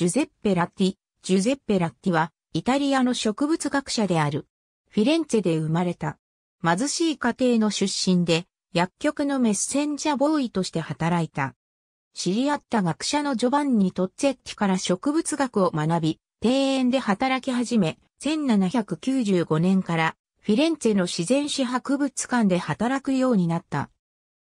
ジュゼッペ・ラッティ。ジュゼッペ・ラッティは、イタリアの植物学者である。フィレンツェで生まれた。貧しい家庭の出身で、薬局のメッセンジャーボーイとして働いた。知り合った学者のジョバンニ・トッツェッティから植物学を学び、庭園で働き始め、1795年からフィレンツェの自然史博物館で働くようになった。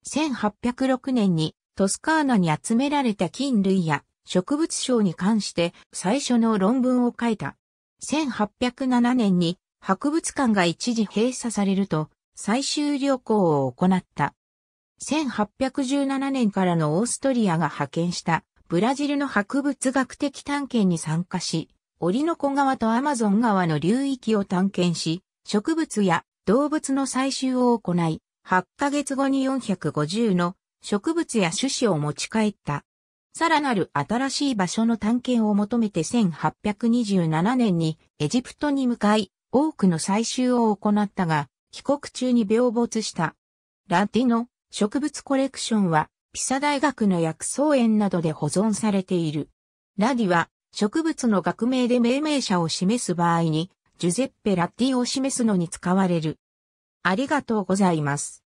1806年にトスカーナに集められた菌類や植物賞に関して最初の論文を書いた。1807年に博物館が一時閉鎖されると最終旅行を行った。1817年からのオーストリアが派遣したブラジルの博物学的探検に参加し、オリノコ川とアマゾン川の流域を探検し、植物や動物の採集を行い、8ヶ月後に450の植物や種子を持ち帰った。さらなる新しい場所の探検を求めて1827年にエジプトに向かい、多くの採集を行ったが、帰国中に病没した。ラティの植物コレクションは、ピサ大学の薬草園などで保存されている。ラディは、植物の学名で命名者を示す場合に、ジュゼッペ・ラッティを示すのに使われる。ありがとうございます。